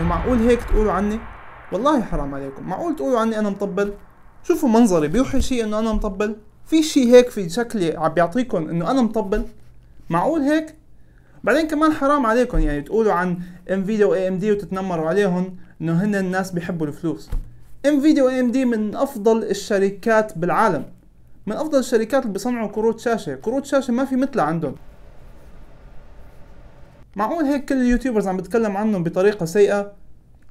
يعني معقول هيك تقولوا عني والله حرام عليكم معقول تقولوا عني انا مطبل شوفوا منظري بيوحي شيء انه انا مطبل في شيء هيك في شكلي عم بيعطيكم انه انا مطبل معقول هيك بعدين كمان حرام عليكم يعني تقولوا عن انفيديا واي ام دي وتتنمروا عليهم انه هن الناس بيحبوا الفلوس انفيديا واي ام دي من افضل الشركات بالعالم من افضل الشركات اللي بيصنعوا كروت شاشه كروت شاشه ما في مثلها عندهم معقول هيك كل اليوتيوبرز عم بتكلم عنهم بطريقه سيئه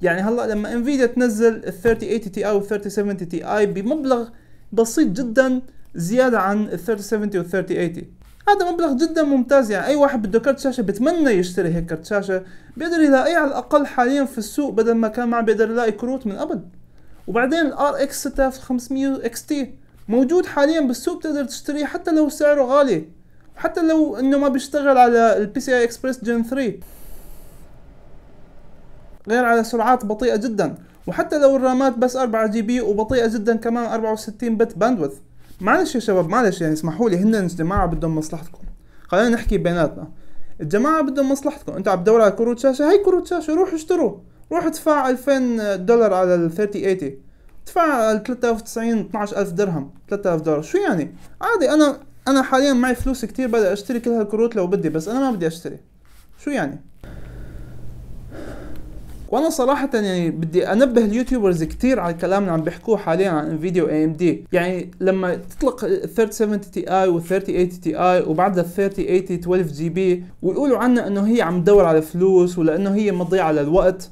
يعني هلا لما انفيديا تنزل ال 3080 تي اي وال 3070 تي اي بمبلغ بسيط جدا زياده عن ال 3070 وال 3080 هذا مبلغ جدا ممتاز يعني اي واحد بده كرت شاشه بتمنى يشتري هيك كرت شاشه بيقدر يلاقيه على الاقل حاليا في السوق بدل ما كان ما بيقدر يلاقي كروت من قبل وبعدين ار اكس 6500 اكس تي موجود حاليا بالسوق بتقدر تشتريه حتى لو سعره غالي حتى لو انه ما بيشتغل على البي سي اي اكسبرس جن 3 غير على سرعات بطيئة جدا وحتى لو الرامات بس 4 جي بي وبطيئة جدا كمان 64 بت باندوث معلش يا شباب معلش يعني اسمحوا لي هن الجماعه بدهم مصلحتكم خلينا نحكي بيناتنا الجماعة بدهم مصلحتكم انتوا عم تدوروا على كروت شاشة هي كروت شاشة روح اشتروا روح ادفع 2000 دولار على ال 3080 ادفع 93 12000 درهم 3000 دولار شو يعني عادي انا انا حاليا معي فلوس كتير بقدر اشتري كل هالكروت لو بدي بس انا ما بدي اشتري شو يعني وانا صراحة يعني بدي انبه اليوتيوبرز كثير على الكلام اللي عم بيحكوه حاليا عن انفيديا واي ام دي، يعني لما تطلق ال 3070 تي اي و 3080 تي اي وبعدها 3080 12 جي بي ويقولوا عنها انه هي عم تدور على فلوس ولانه هي مضيعة للوقت،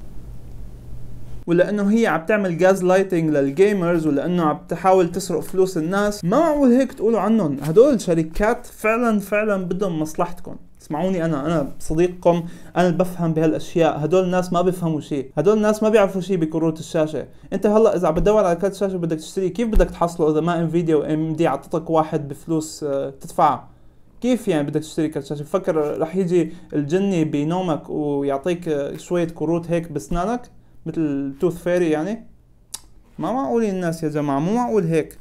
ولانه هي عم تعمل جاز لايتنج للجيمرز ولانه عم تحاول تسرق فلوس الناس ما معقول هيك تقولوا عنهم هدول الشركات فعلا فعلا بدهم مصلحتكم اسمعوني انا انا صديقكم انا اللي بفهم بهالاشياء هدول الناس ما بيفهموا شيء هدول الناس ما بيعرفوا شيء بكروت الشاشه انت هلا اذا عم بتدور على كرت شاشه بدك تشتري كيف بدك تحصله اذا ما انفيديا وام دي عطتك واحد بفلوس آه، تدفعها كيف يعني بدك تشتري كرت شاشه فكر رح يجي الجني بنومك ويعطيك آه، شويه كروت هيك بسنانك مثل توث فيري يعني ما معقول الناس يا جماعه مو معقول هيك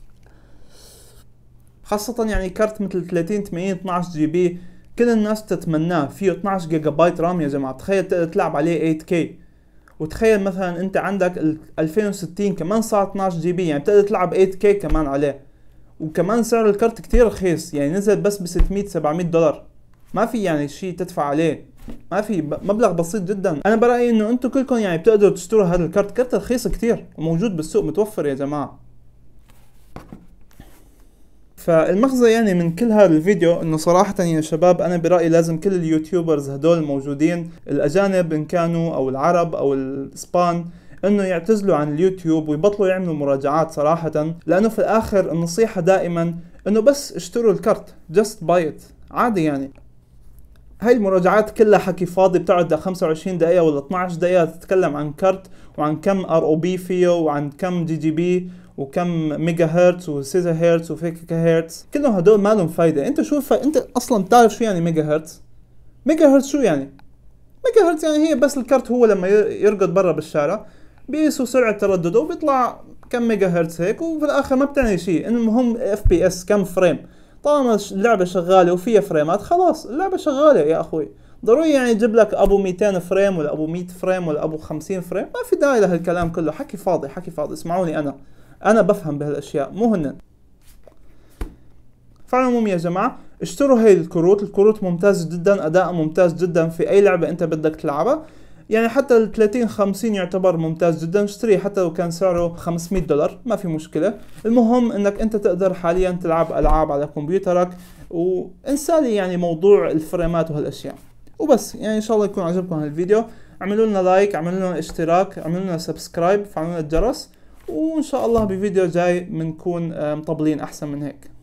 خاصة يعني كرت مثل 30 80 12 جي بي كل الناس تتمناه فيه 12 جيجا بايت رام يا جماعة تخيل تقدر تلعب عليه 8K وتخيل مثلا انت عندك ال 2060 كمان صار 12 جي بي يعني بتقدر تلعب 8K كمان عليه وكمان سعر الكرت كتير رخيص يعني نزل بس ب 600 700 دولار ما في يعني شيء تدفع عليه ما في مبلغ بسيط جدا انا برايي انه انتم كلكم يعني بتقدروا تشتروا هذا الكرت كرت رخيص كثير وموجود بالسوق متوفر يا جماعه فالمغزى يعني من كل هذا الفيديو انه صراحة يا شباب انا برأيي لازم كل اليوتيوبرز هدول الموجودين الاجانب ان كانوا او العرب او الاسبان انه يعتزلوا عن اليوتيوب ويبطلوا يعملوا مراجعات صراحة لانه في الاخر النصيحة دائما انه بس اشتروا الكرت just buy it عادي يعني هاي المراجعات كلها حكي فاضي بتقعد 25 دقيقة ولا 12 دقيقة تتكلم عن كرت وعن كم ار او بي فيه وعن كم دي جي بي وكم ميجا هرتز وسيزا هرتز وفيكا هرتز كلهم هدول ما لهم فايدة انت شو ف... انت اصلا بتعرف شو يعني ميجا هرتز ميجا هرتز شو يعني ميجا هرتز يعني هي بس الكرت هو لما يرقد برا بالشارع بيقيسوا سرعة تردده وبيطلع كم ميجا هرتز هيك وفي الاخر ما بتعني شيء المهم اف بي اس كم فريم طالما اللعبه شغاله وفيها فريمات خلاص اللعبه شغاله يا اخوي ضروري يعني يجيب لك ابو 200 فريم ولا ابو 100 فريم ولا ابو 50 فريم ما في داعي لهالكلام كله حكي فاضي حكي فاضي اسمعوني انا انا بفهم بهالاشياء مو هن فعلى العموم يا جماعه اشتروا هاي الكروت الكروت ممتازه جدا اداء ممتاز جدا في اي لعبه انت بدك تلعبها يعني حتى ال 30 50 يعتبر ممتاز جدا اشتريه حتى لو كان سعره 500 دولار ما في مشكله المهم انك انت تقدر حاليا تلعب العاب على كمبيوترك وانسى لي يعني موضوع الفريمات وهالاشياء وبس يعني ان شاء الله يكون عجبكم هالفيديو اعملوا لنا لايك اعملوا لنا اشتراك اعملوا لنا سبسكرايب فعلوا لنا الجرس وان شاء الله بفيديو جاي بنكون مطبلين احسن من هيك